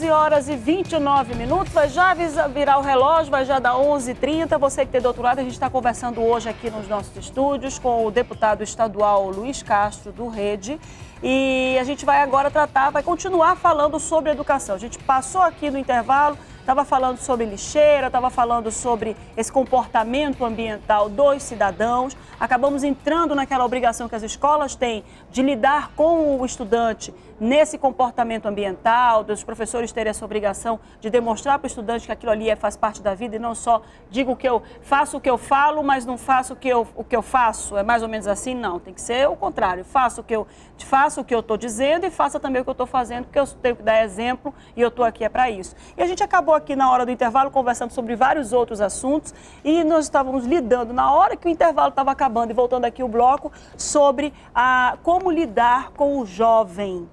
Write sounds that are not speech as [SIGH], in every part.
11 horas e 29 minutos. Vai já virar o relógio, vai já dar 11h30. Você que tem do outro lado, a gente está conversando hoje aqui nos nossos estúdios com o deputado estadual Luiz Castro, do Rede. E a gente vai agora tratar, vai continuar falando sobre educação. A gente passou aqui no intervalo, estava falando sobre lixeira, estava falando sobre esse comportamento ambiental dos cidadãos. Acabamos entrando naquela obrigação que as escolas têm de lidar com o estudante nesse comportamento ambiental, dos professores terem essa obrigação de demonstrar para o estudante que aquilo ali é, faz parte da vida e não só digo que eu faço o que eu falo, mas não faço o que eu, o que eu faço. É mais ou menos assim? Não, tem que ser o contrário. Faço o que eu faço o que eu estou dizendo e faça também o que eu estou fazendo, porque eu tenho que dar exemplo e eu estou aqui é para isso. E a gente acabou aqui na hora do intervalo conversando sobre vários outros assuntos e nós estávamos lidando na hora que o intervalo estava acabando e voltando aqui o bloco sobre a como como lidar com o jovem,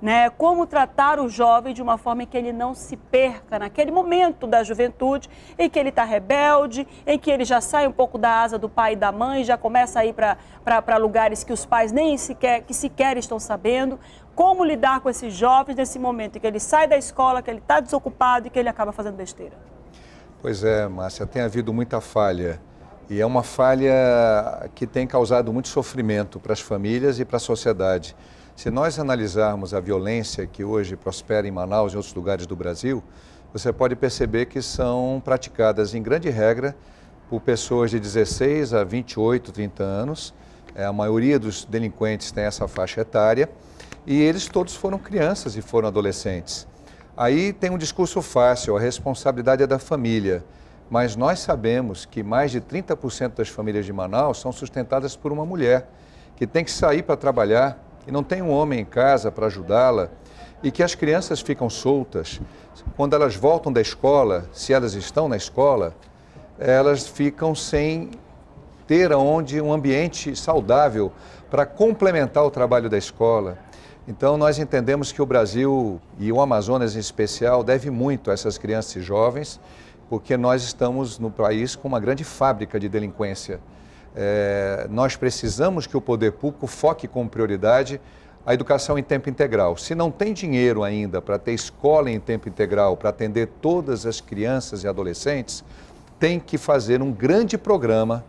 né? Como tratar o jovem de uma forma que ele não se perca naquele momento da juventude em que ele está rebelde, em que ele já sai um pouco da asa do pai e da mãe, já começa a ir para lugares que os pais nem sequer, que sequer estão sabendo. Como lidar com esses jovens nesse momento em que ele sai da escola, que ele está desocupado e que ele acaba fazendo besteira? Pois é, Márcia, tem havido muita falha e é uma falha que tem causado muito sofrimento para as famílias e para a sociedade. Se nós analisarmos a violência que hoje prospera em Manaus e outros lugares do Brasil, você pode perceber que são praticadas em grande regra por pessoas de 16 a 28, 30 anos. É, a maioria dos delinquentes tem essa faixa etária e eles todos foram crianças e foram adolescentes. Aí tem um discurso fácil, a responsabilidade é da família mas nós sabemos que mais de 30% das famílias de Manaus são sustentadas por uma mulher que tem que sair para trabalhar e não tem um homem em casa para ajudá-la e que as crianças ficam soltas. Quando elas voltam da escola, se elas estão na escola, elas ficam sem ter aonde um ambiente saudável para complementar o trabalho da escola. Então nós entendemos que o Brasil e o Amazonas em especial deve muito a essas crianças e jovens porque nós estamos no país com uma grande fábrica de delinquência. É, nós precisamos que o poder público foque com prioridade a educação em tempo integral. Se não tem dinheiro ainda para ter escola em tempo integral, para atender todas as crianças e adolescentes, tem que fazer um grande programa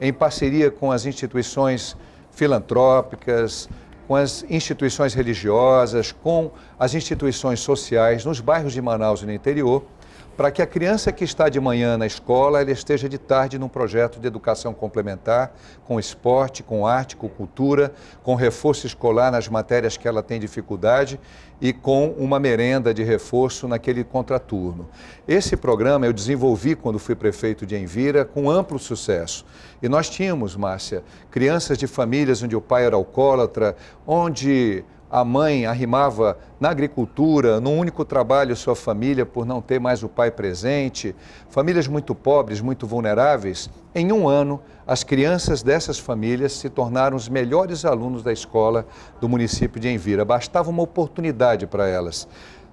em parceria com as instituições filantrópicas, com as instituições religiosas, com as instituições sociais nos bairros de Manaus e no interior para que a criança que está de manhã na escola ela esteja de tarde num projeto de educação complementar, com esporte, com arte, com cultura, com reforço escolar nas matérias que ela tem dificuldade e com uma merenda de reforço naquele contraturno. Esse programa eu desenvolvi quando fui prefeito de Envira com amplo sucesso. E nós tínhamos, Márcia, crianças de famílias onde o pai era alcoólatra, onde a mãe arrimava na agricultura, num único trabalho, sua família, por não ter mais o pai presente, famílias muito pobres, muito vulneráveis, em um ano, as crianças dessas famílias se tornaram os melhores alunos da escola do município de Envira. Bastava uma oportunidade para elas.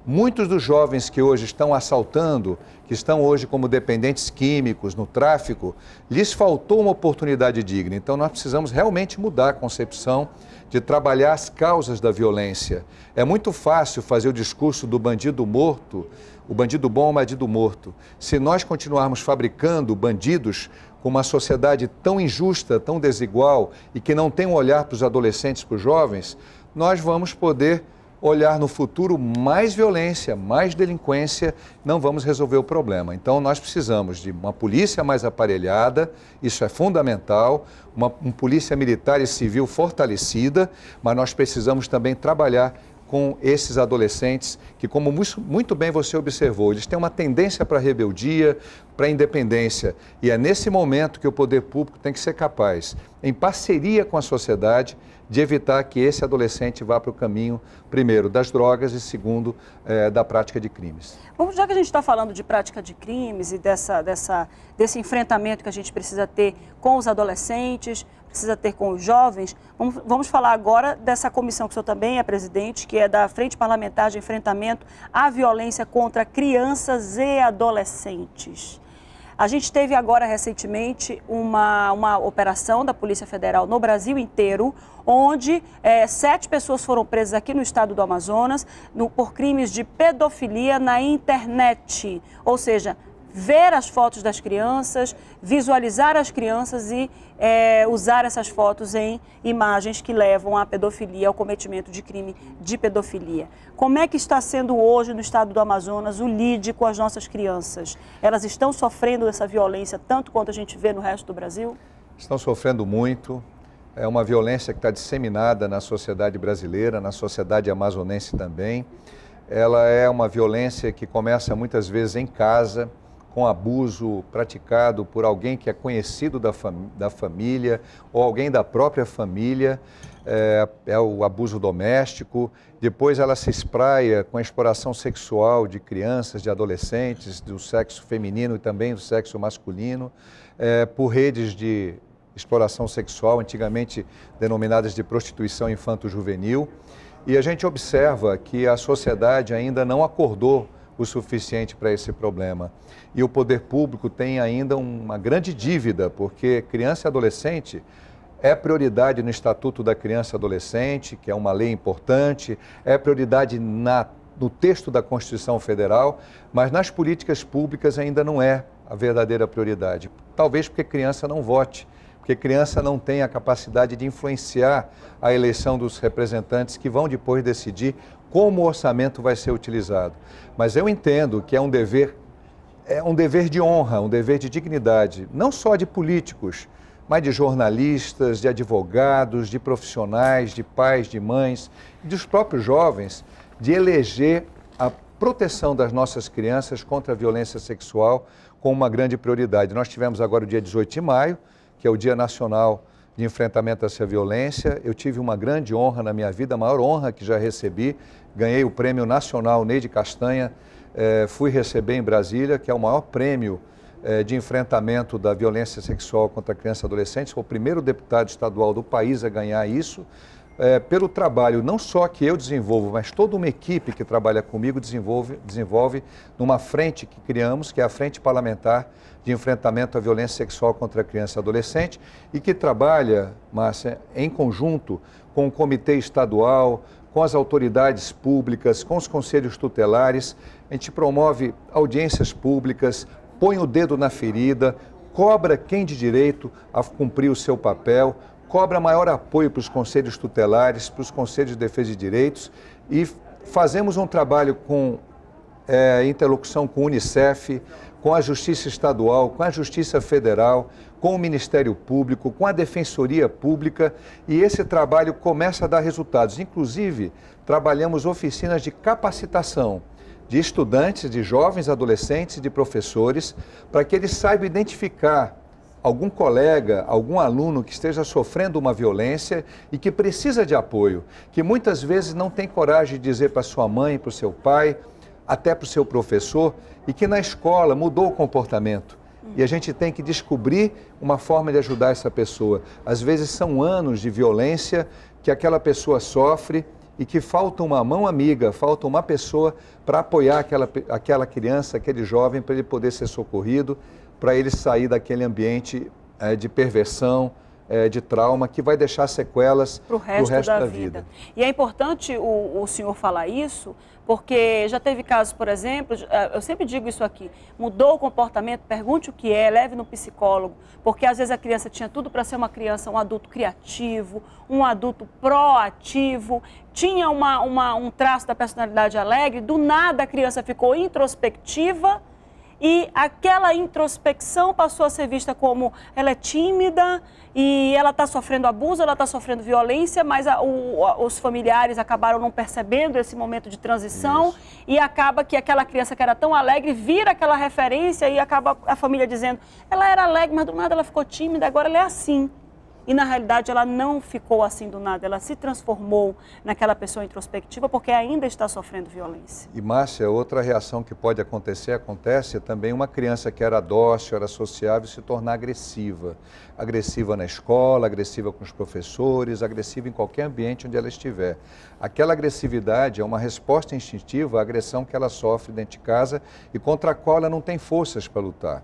Muitos dos jovens que hoje estão assaltando, que estão hoje como dependentes químicos no tráfico, lhes faltou uma oportunidade digna. Então, nós precisamos realmente mudar a concepção de trabalhar as causas da violência. É muito fácil fazer o discurso do bandido morto, o bandido bom é o bandido morto. Se nós continuarmos fabricando bandidos com uma sociedade tão injusta, tão desigual e que não tem um olhar para os adolescentes, para os jovens, nós vamos poder olhar no futuro mais violência, mais delinquência, não vamos resolver o problema. Então, nós precisamos de uma polícia mais aparelhada, isso é fundamental, uma, uma polícia militar e civil fortalecida, mas nós precisamos também trabalhar com esses adolescentes que, como muito bem você observou, eles têm uma tendência para rebeldia, para independência. E é nesse momento que o poder público tem que ser capaz, em parceria com a sociedade, de evitar que esse adolescente vá para o caminho, primeiro, das drogas e, segundo, é, da prática de crimes. Bom, já que a gente está falando de prática de crimes e dessa, dessa, desse enfrentamento que a gente precisa ter com os adolescentes, precisa ter com os jovens, vamos, vamos falar agora dessa comissão que o senhor também é presidente, que é da Frente Parlamentar de Enfrentamento à Violência contra Crianças e Adolescentes. A gente teve agora recentemente uma, uma operação da Polícia Federal no Brasil inteiro, onde é, sete pessoas foram presas aqui no estado do Amazonas no, por crimes de pedofilia na internet. Ou seja, ver as fotos das crianças, visualizar as crianças e é, usar essas fotos em imagens que levam à pedofilia, ao cometimento de crime de pedofilia. Como é que está sendo hoje no estado do Amazonas o lide com as nossas crianças? Elas estão sofrendo essa violência tanto quanto a gente vê no resto do Brasil? Estão sofrendo muito, é uma violência que está disseminada na sociedade brasileira, na sociedade amazonense também. Ela é uma violência que começa muitas vezes em casa com abuso praticado por alguém que é conhecido da, fam da família ou alguém da própria família, é, é, o abuso doméstico. Depois ela se espraia com a exploração sexual de crianças, de adolescentes, do sexo feminino e também do sexo masculino, é, por redes de exploração sexual, antigamente denominadas de prostituição infanto-juvenil. E a gente observa que a sociedade ainda não acordou o suficiente para esse problema. E o poder público tem ainda uma grande dívida, porque criança e adolescente é prioridade no Estatuto da Criança e Adolescente, que é uma lei importante, é prioridade na, no texto da Constituição Federal, mas nas políticas públicas ainda não é a verdadeira prioridade. Talvez porque criança não vote, porque criança não tem a capacidade de influenciar a eleição dos representantes que vão depois decidir como o orçamento vai ser utilizado. Mas eu entendo que é um dever, é um dever de honra, um dever de dignidade, não só de políticos, mas de jornalistas, de advogados, de profissionais, de pais, de mães, dos próprios jovens, de eleger a proteção das nossas crianças contra a violência sexual como uma grande prioridade. Nós tivemos agora o dia 18 de maio, que é o Dia Nacional de Enfrentamento a essa Violência. Eu tive uma grande honra na minha vida, a maior honra que já recebi, ganhei o Prêmio Nacional Neide Castanha, eh, fui receber em Brasília, que é o maior prêmio eh, de enfrentamento da violência sexual contra crianças e adolescentes, sou o primeiro deputado estadual do país a ganhar isso, eh, pelo trabalho não só que eu desenvolvo, mas toda uma equipe que trabalha comigo desenvolve, desenvolve numa frente que criamos, que é a Frente Parlamentar de Enfrentamento à Violência Sexual contra a Criança e Adolescente, e que trabalha, Márcia, em conjunto com o Comitê Estadual, com as autoridades públicas, com os conselhos tutelares, a gente promove audiências públicas, põe o dedo na ferida, cobra quem de direito a cumprir o seu papel, cobra maior apoio para os conselhos tutelares, para os conselhos de defesa de direitos e fazemos um trabalho com é, interlocução com o Unicef, com a Justiça Estadual, com a Justiça Federal, com o Ministério Público, com a Defensoria Pública e esse trabalho começa a dar resultados. Inclusive, trabalhamos oficinas de capacitação de estudantes, de jovens adolescentes, de professores, para que eles saibam identificar algum colega, algum aluno que esteja sofrendo uma violência e que precisa de apoio, que muitas vezes não tem coragem de dizer para sua mãe, para o seu pai, até para o seu professor, e que na escola mudou o comportamento. E a gente tem que descobrir uma forma de ajudar essa pessoa. Às vezes são anos de violência que aquela pessoa sofre e que falta uma mão amiga, falta uma pessoa para apoiar aquela, aquela criança, aquele jovem, para ele poder ser socorrido, para ele sair daquele ambiente é, de perversão, é, de trauma que vai deixar sequelas para o resto, resto, da, da vida. vida. E é importante o, o senhor falar isso, porque já teve casos, por exemplo, eh, eu sempre digo isso aqui, mudou o comportamento, pergunte o que é, leve no psicólogo, porque às vezes a criança tinha tudo para ser uma criança, um adulto criativo, um adulto proativo, tinha uma, uma, um traço da personalidade alegre, do nada a criança ficou introspectiva, e aquela introspecção passou a ser vista como ela é tímida e ela está sofrendo abuso, ela está sofrendo violência, mas a, o, a, os familiares acabaram não percebendo esse momento de transição Isso. e acaba que aquela criança que era tão alegre vira aquela referência e acaba a família dizendo ela era alegre, mas do nada ela ficou tímida, agora ela é assim. E na realidade ela não ficou assim do nada, ela se transformou naquela pessoa introspectiva porque ainda está sofrendo violência. E Márcia, outra reação que pode acontecer, acontece também uma criança que era dócil, era sociável, se tornar agressiva. Agressiva na escola, agressiva com os professores, agressiva em qualquer ambiente onde ela estiver. Aquela agressividade é uma resposta instintiva à agressão que ela sofre dentro de casa e contra a qual ela não tem forças para lutar.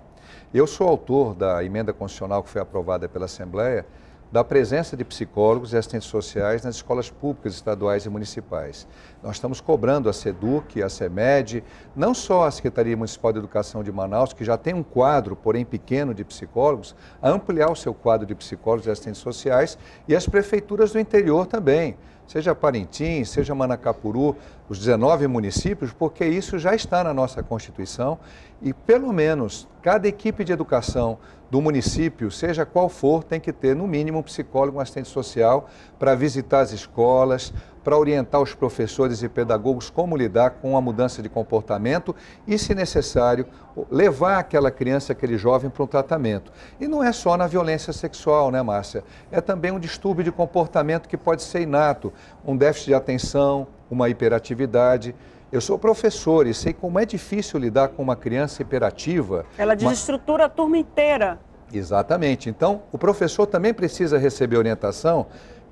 Eu sou autor da emenda constitucional que foi aprovada pela Assembleia, da presença de psicólogos e assistentes sociais nas escolas públicas, estaduais e municipais. Nós estamos cobrando a SEDUC, a SEMED, não só a Secretaria Municipal de Educação de Manaus, que já tem um quadro, porém pequeno, de psicólogos, a ampliar o seu quadro de psicólogos e assistentes sociais e as prefeituras do interior também, seja Parintins, seja Manacapuru, os 19 municípios, porque isso já está na nossa Constituição e, pelo menos, cada equipe de educação do município, seja qual for, tem que ter, no mínimo, um psicólogo, um assistente social para visitar as escolas, para orientar os professores e pedagogos como lidar com a mudança de comportamento e, se necessário, levar aquela criança, aquele jovem para um tratamento. E não é só na violência sexual, né, Márcia? É também um distúrbio de comportamento que pode ser inato, um déficit de atenção, uma hiperatividade. Eu sou professor e sei como é difícil lidar com uma criança hiperativa. Ela desestrutura uma... a turma inteira. Exatamente. Então, o professor também precisa receber orientação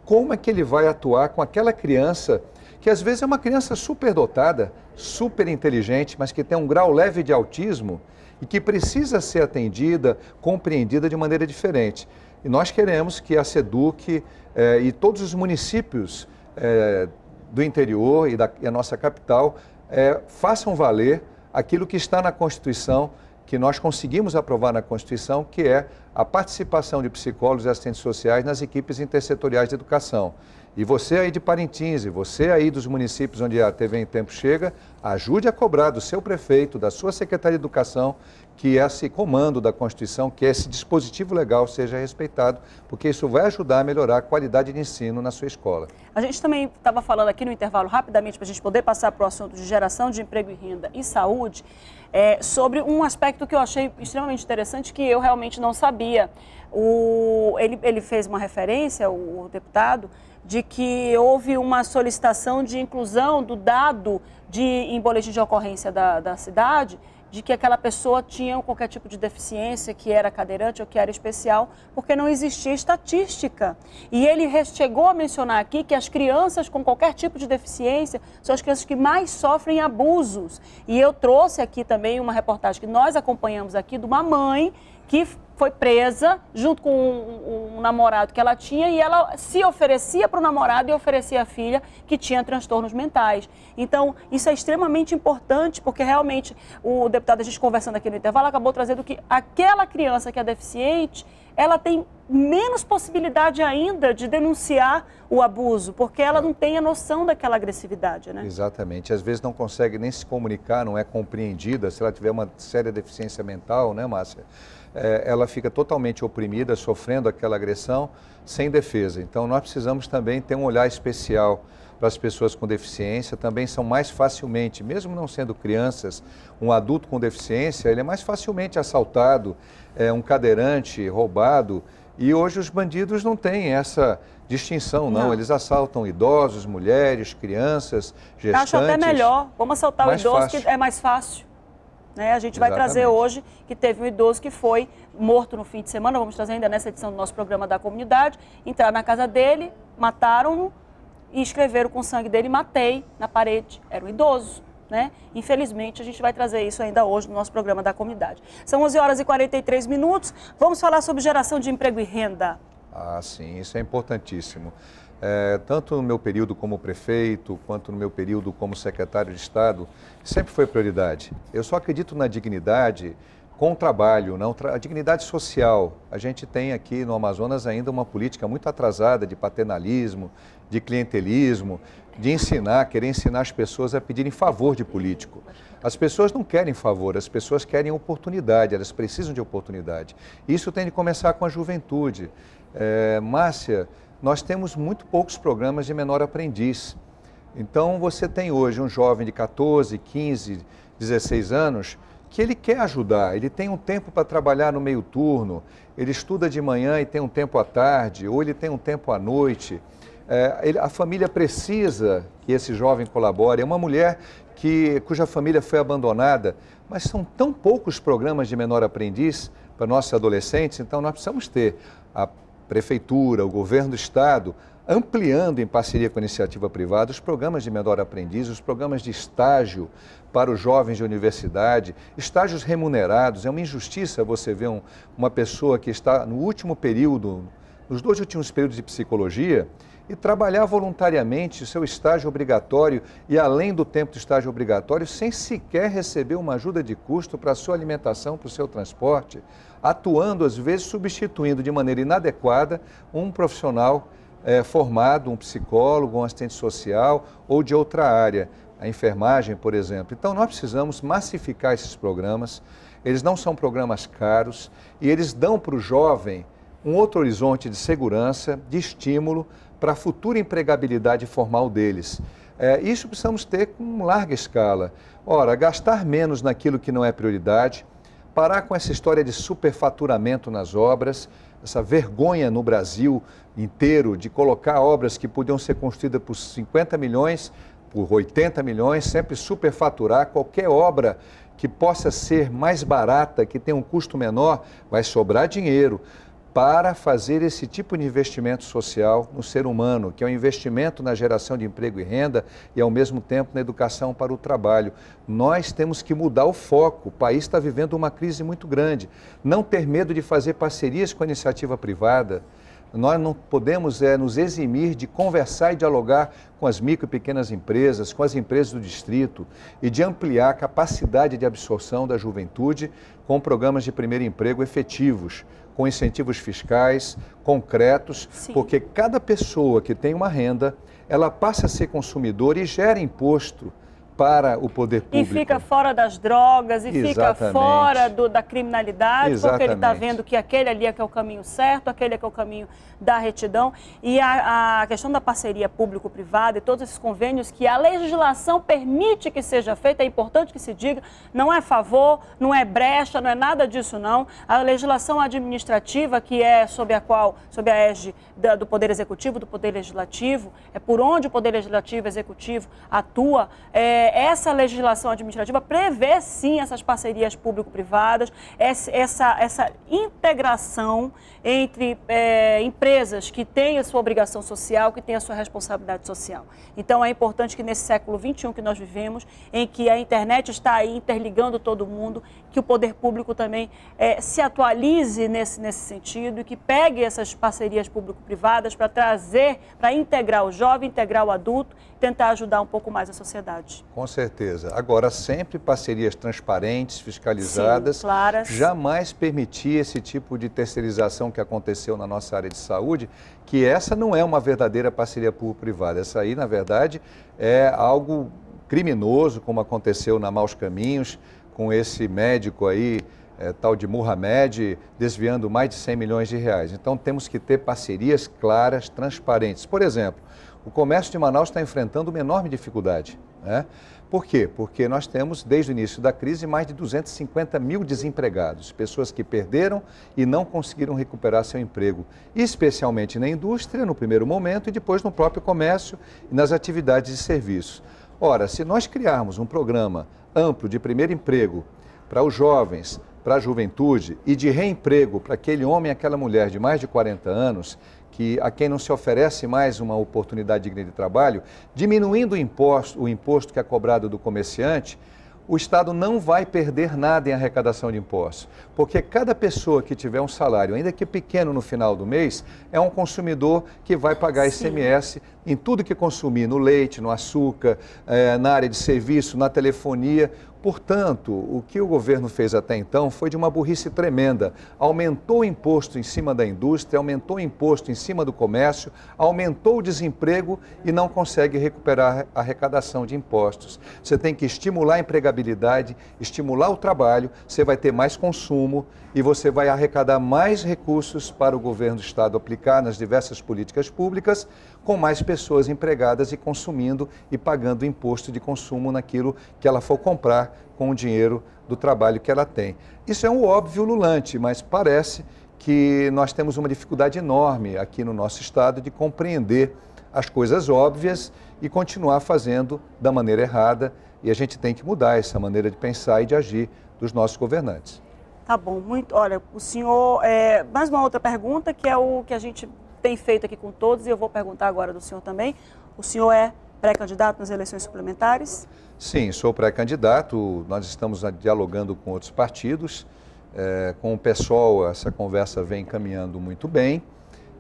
como é que ele vai atuar com aquela criança que às vezes é uma criança superdotada, super inteligente, mas que tem um grau leve de autismo e que precisa ser atendida, compreendida de maneira diferente. E nós queremos que a SEDUC eh, e todos os municípios eh, do interior e da e a nossa capital é, façam valer aquilo que está na Constituição que nós conseguimos aprovar na Constituição, que é a participação de psicólogos e assistentes sociais nas equipes intersetoriais de educação. E você aí de Parintins, e você aí dos municípios onde a TV em Tempo chega, ajude a cobrar do seu prefeito, da sua secretaria de Educação, que esse comando da Constituição, que esse dispositivo legal seja respeitado, porque isso vai ajudar a melhorar a qualidade de ensino na sua escola. A gente também estava falando aqui no intervalo, rapidamente, para a gente poder passar para o assunto de geração de emprego e renda e saúde é, sobre um aspecto que eu achei extremamente interessante, que eu realmente não sabia. O, ele, ele fez uma referência, o, o deputado, de que houve uma solicitação de inclusão do dado de, em boletim de ocorrência da, da cidade de que aquela pessoa tinha qualquer tipo de deficiência, que era cadeirante ou que era especial, porque não existia estatística. E ele chegou a mencionar aqui que as crianças com qualquer tipo de deficiência são as crianças que mais sofrem abusos. E eu trouxe aqui também uma reportagem que nós acompanhamos aqui de uma mãe que foi presa junto com um, um, namorado que ela tinha e ela se oferecia para o namorado e oferecia a filha que tinha transtornos mentais. Então, isso é extremamente importante porque realmente o deputado, a gente conversando aqui no intervalo, acabou trazendo que aquela criança que é deficiente, ela tem menos possibilidade ainda de denunciar o abuso, porque ela não tem a noção daquela agressividade, né? Exatamente. Às vezes não consegue nem se comunicar, não é compreendida. Se ela tiver uma séria deficiência mental, né, Márcia? É, ela fica totalmente oprimida, sofrendo aquela agressão, sem defesa. Então nós precisamos também ter um olhar especial para as pessoas com deficiência também são mais facilmente, mesmo não sendo crianças, um adulto com deficiência, ele é mais facilmente assaltado, é um cadeirante, roubado. E hoje os bandidos não têm essa distinção, não. não. Eles assaltam idosos, mulheres, crianças, gestantes. Acho até melhor. Vamos assaltar o idoso, fácil. que é mais fácil. Né? A gente Exatamente. vai trazer hoje que teve um idoso que foi morto no fim de semana. Vamos trazer ainda nessa edição do nosso programa da comunidade. Entrar na casa dele, mataram-no e escreveram com o sangue dele matei na parede. Era um idoso. Né? Infelizmente, a gente vai trazer isso ainda hoje no nosso programa da comunidade. São 11 horas e 43 minutos. Vamos falar sobre geração de emprego e renda. Ah, sim, isso é importantíssimo. É, tanto no meu período como prefeito, quanto no meu período como secretário de Estado, sempre foi prioridade. Eu só acredito na dignidade com o trabalho, não, a dignidade social. A gente tem aqui no Amazonas ainda uma política muito atrasada de paternalismo, de clientelismo, de ensinar, querer ensinar as pessoas a pedirem favor de político. As pessoas não querem favor, as pessoas querem oportunidade, elas precisam de oportunidade. Isso tem de começar com a juventude. É, Márcia, nós temos muito poucos programas de menor aprendiz. Então você tem hoje um jovem de 14, 15, 16 anos que ele quer ajudar, ele tem um tempo para trabalhar no meio turno, ele estuda de manhã e tem um tempo à tarde, ou ele tem um tempo à noite. É, a família precisa que esse jovem colabore. É uma mulher que, cuja família foi abandonada, mas são tão poucos programas de menor aprendiz para nossos adolescentes, então nós precisamos ter a prefeitura, o governo do estado ampliando em parceria com a iniciativa privada os programas de menor aprendiz, os programas de estágio para os jovens de universidade, estágios remunerados. É uma injustiça você ver um, uma pessoa que está no último período, nos dois últimos períodos de psicologia, e trabalhar voluntariamente seu estágio obrigatório e além do tempo de estágio obrigatório, sem sequer receber uma ajuda de custo para a sua alimentação, para o seu transporte, atuando, às vezes, substituindo de maneira inadequada um profissional é, formado, um psicólogo, um assistente social ou de outra área, a enfermagem, por exemplo. Então, nós precisamos massificar esses programas. Eles não são programas caros e eles dão para o jovem um outro horizonte de segurança, de estímulo para a futura empregabilidade formal deles. É, isso precisamos ter com larga escala. Ora, gastar menos naquilo que não é prioridade, parar com essa história de superfaturamento nas obras, essa vergonha no Brasil inteiro de colocar obras que podiam ser construídas por 50 milhões, por 80 milhões, sempre superfaturar qualquer obra que possa ser mais barata, que tenha um custo menor, vai sobrar dinheiro para fazer esse tipo de investimento social no ser humano, que é um investimento na geração de emprego e renda e, ao mesmo tempo, na educação para o trabalho. Nós temos que mudar o foco. O país está vivendo uma crise muito grande. Não ter medo de fazer parcerias com a iniciativa privada. Nós não podemos é, nos eximir de conversar e dialogar com as micro e pequenas empresas, com as empresas do distrito e de ampliar a capacidade de absorção da juventude com programas de primeiro emprego efetivos com incentivos fiscais concretos, Sim. porque cada pessoa que tem uma renda, ela passa a ser consumidor e gera imposto para o poder público. E fica fora das drogas, e Exatamente. fica fora do, da criminalidade, Exatamente. porque ele está vendo que aquele ali é que é o caminho certo, aquele é que é o caminho da retidão. E a, a questão da parceria público-privada e todos esses convênios que a legislação permite que seja feita, é importante que se diga, não é favor, não é brecha, não é nada disso não. A legislação administrativa, que é sob a qual, sob a égide do Poder Executivo, do Poder Legislativo, é por onde o Poder Legislativo Executivo atua, é, essa legislação administrativa prevê sim essas parcerias público-privadas, essa, essa integração entre é, empresas que têm a sua obrigação social, que têm a sua responsabilidade social. Então é importante que nesse século XXI que nós vivemos, em que a internet está aí interligando todo mundo, que o poder público também é, se atualize nesse, nesse sentido e que pegue essas parcerias público-privadas para trazer, para integrar o jovem, integrar o adulto, tentar ajudar um pouco mais a sociedade com certeza. Agora, sempre parcerias transparentes, fiscalizadas, Sim, claras. jamais permitir esse tipo de terceirização que aconteceu na nossa área de saúde, que essa não é uma verdadeira parceria público-privada. Essa aí, na verdade, é algo criminoso, como aconteceu na Maus Caminhos, com esse médico aí, é, tal de Mohamed, desviando mais de 100 milhões de reais. Então, temos que ter parcerias claras, transparentes. Por exemplo, o comércio de Manaus está enfrentando uma enorme dificuldade. Né? Por quê? Porque nós temos, desde o início da crise, mais de 250 mil desempregados, pessoas que perderam e não conseguiram recuperar seu emprego, especialmente na indústria, no primeiro momento, e depois no próprio comércio e nas atividades de serviço. Ora, se nós criarmos um programa amplo de primeiro emprego para os jovens, para a juventude e de reemprego para aquele homem e aquela mulher de mais de 40 anos que a quem não se oferece mais uma oportunidade digna de trabalho, diminuindo o imposto, o imposto que é cobrado do comerciante, o Estado não vai perder nada em arrecadação de impostos. Porque cada pessoa que tiver um salário, ainda que pequeno no final do mês, é um consumidor que vai pagar ICMS em tudo que consumir, no leite, no açúcar, eh, na área de serviço, na telefonia. Portanto, o que o governo fez até então foi de uma burrice tremenda. Aumentou o imposto em cima da indústria, aumentou o imposto em cima do comércio, aumentou o desemprego e não consegue recuperar a arrecadação de impostos. Você tem que estimular a empregabilidade, estimular o trabalho, você vai ter mais consumo e você vai arrecadar mais recursos para o governo do Estado aplicar nas diversas políticas públicas, com mais pessoas empregadas e consumindo e pagando imposto de consumo naquilo que ela for comprar com o dinheiro do trabalho que ela tem. Isso é um óbvio lulante, mas parece que nós temos uma dificuldade enorme aqui no nosso Estado de compreender as coisas óbvias e continuar fazendo da maneira errada. E a gente tem que mudar essa maneira de pensar e de agir dos nossos governantes. Tá bom, muito. Olha, o senhor. É, mais uma outra pergunta, que é o que a gente tem feito aqui com todos, e eu vou perguntar agora do senhor também. O senhor é pré-candidato nas eleições suplementares? Sim, sou pré-candidato. Nós estamos né, dialogando com outros partidos. É, com o pessoal, essa conversa vem caminhando muito bem.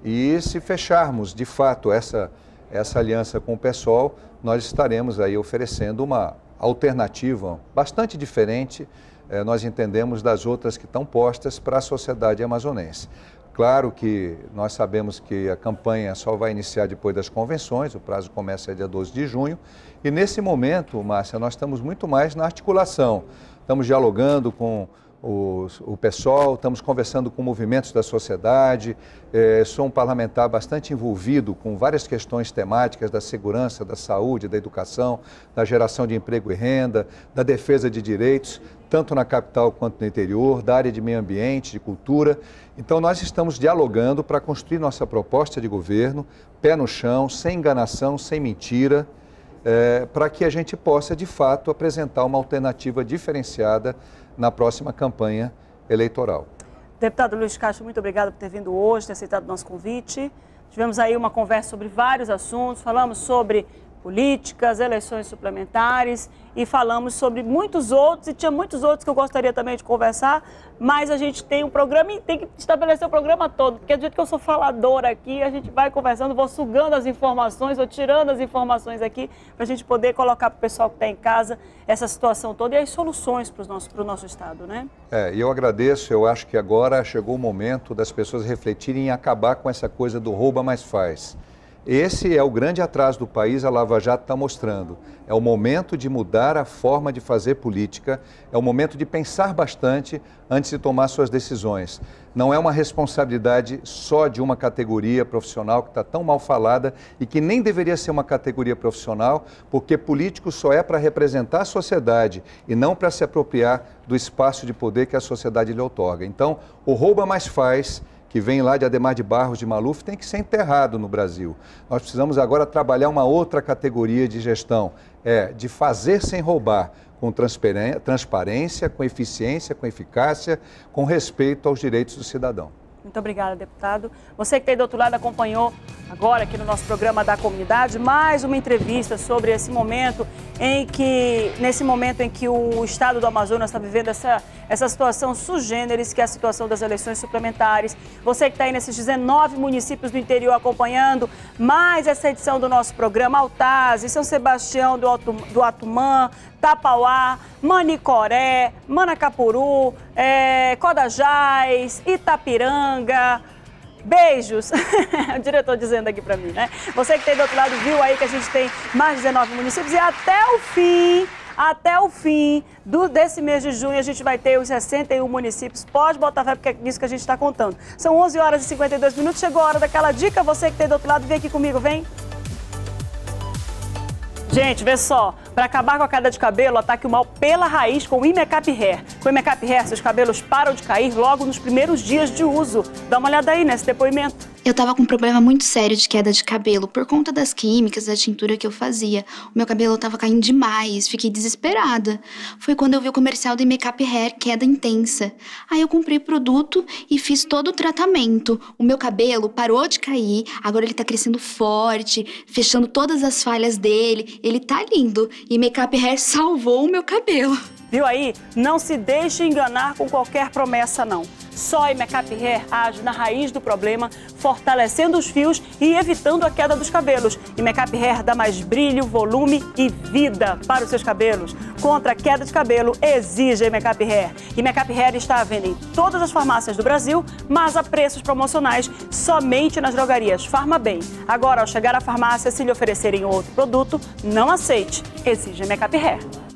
E se fecharmos de fato essa, essa aliança com o pessoal, nós estaremos aí oferecendo uma alternativa bastante diferente é, nós entendemos das outras que estão postas para a sociedade amazonense. Claro que nós sabemos que a campanha só vai iniciar depois das convenções, o prazo começa dia 12 de junho, e nesse momento, Márcia, nós estamos muito mais na articulação. Estamos dialogando com os, o pessoal, estamos conversando com movimentos da sociedade. É, sou um parlamentar bastante envolvido com várias questões temáticas da segurança, da saúde, da educação, da geração de emprego e renda, da defesa de direitos, tanto na capital quanto no interior, da área de meio ambiente, de cultura. Então, nós estamos dialogando para construir nossa proposta de governo, pé no chão, sem enganação, sem mentira. É, para que a gente possa, de fato, apresentar uma alternativa diferenciada na próxima campanha eleitoral. Deputado Luiz Castro, muito obrigado por ter vindo hoje, ter aceitado o nosso convite. Tivemos aí uma conversa sobre vários assuntos, falamos sobre políticas, eleições suplementares e falamos sobre muitos outros e tinha muitos outros que eu gostaria também de conversar, mas a gente tem um programa e tem que estabelecer o programa todo, porque do jeito que eu sou faladora aqui, a gente vai conversando, vou sugando as informações, ou tirando as informações aqui para a gente poder colocar para o pessoal que está em casa essa situação toda e as soluções para o nosso, nosso estado, né? É, eu agradeço, eu acho que agora chegou o momento das pessoas refletirem em acabar com essa coisa do rouba mais faz. Esse é o grande atraso do país, a Lava Jato está mostrando. É o momento de mudar a forma de fazer política, é o momento de pensar bastante antes de tomar suas decisões. Não é uma responsabilidade só de uma categoria profissional que está tão mal falada e que nem deveria ser uma categoria profissional, porque político só é para representar a sociedade e não para se apropriar do espaço de poder que a sociedade lhe outorga. Então, o rouba é mais faz que vem lá de Ademar de Barros, de Maluf, tem que ser enterrado no Brasil. Nós precisamos agora trabalhar uma outra categoria de gestão, é de fazer sem roubar, com transparência, com eficiência, com eficácia, com respeito aos direitos do cidadão. Muito obrigada, deputado. Você que está aí do outro lado acompanhou agora aqui no nosso programa da comunidade mais uma entrevista sobre esse momento em que, nesse momento em que o estado do Amazonas está vivendo essa, essa situação sugêneres, que é a situação das eleições suplementares. Você que está aí nesses 19 municípios do interior acompanhando mais essa edição do nosso programa Altaz, São Sebastião do, Alto, do Atumã, Tapauá, Manicoré, Manacapuru, é, Codajás, Itapiranga. Beijos! [LAUGHS] o diretor dizendo aqui para mim, né? Você que tem do outro lado viu aí que a gente tem mais 19 municípios e até o fim até o fim do, desse mês de junho, a gente vai ter os 61 municípios pós-Botafé, porque é isso que a gente está contando. São 11 horas e 52 minutos, chegou a hora daquela dica. Você que tem do outro lado, vem aqui comigo, vem. Gente, vê só, para acabar com a queda de cabelo, ataque o mal pela raiz com o Imecap Hair. Com o Imecap Hair, seus cabelos param de cair logo nos primeiros dias de uso. Dá uma olhada aí nesse depoimento. Eu tava com um problema muito sério de queda de cabelo por conta das químicas, da tintura que eu fazia. O meu cabelo tava caindo demais, fiquei desesperada. Foi quando eu vi o comercial de Makeup Hair Queda Intensa. Aí eu comprei o produto e fiz todo o tratamento. O meu cabelo parou de cair, agora ele tá crescendo forte, fechando todas as falhas dele. Ele tá lindo e Makeup Hair salvou o meu cabelo. Viu aí? Não se deixe enganar com qualquer promessa, não. Só a Makeup Hair age na raiz do problema, fortalecendo os fios e evitando a queda dos cabelos. E Makeup Hair dá mais brilho, volume e vida para os seus cabelos. Contra a queda de cabelo, exige a Makeup Hair. E Makeup Hair está à venda em todas as farmácias do Brasil, mas a preços promocionais somente nas drogarias Farmabem. Agora, ao chegar à farmácia, se lhe oferecerem outro produto, não aceite. Exige Makeup Hair.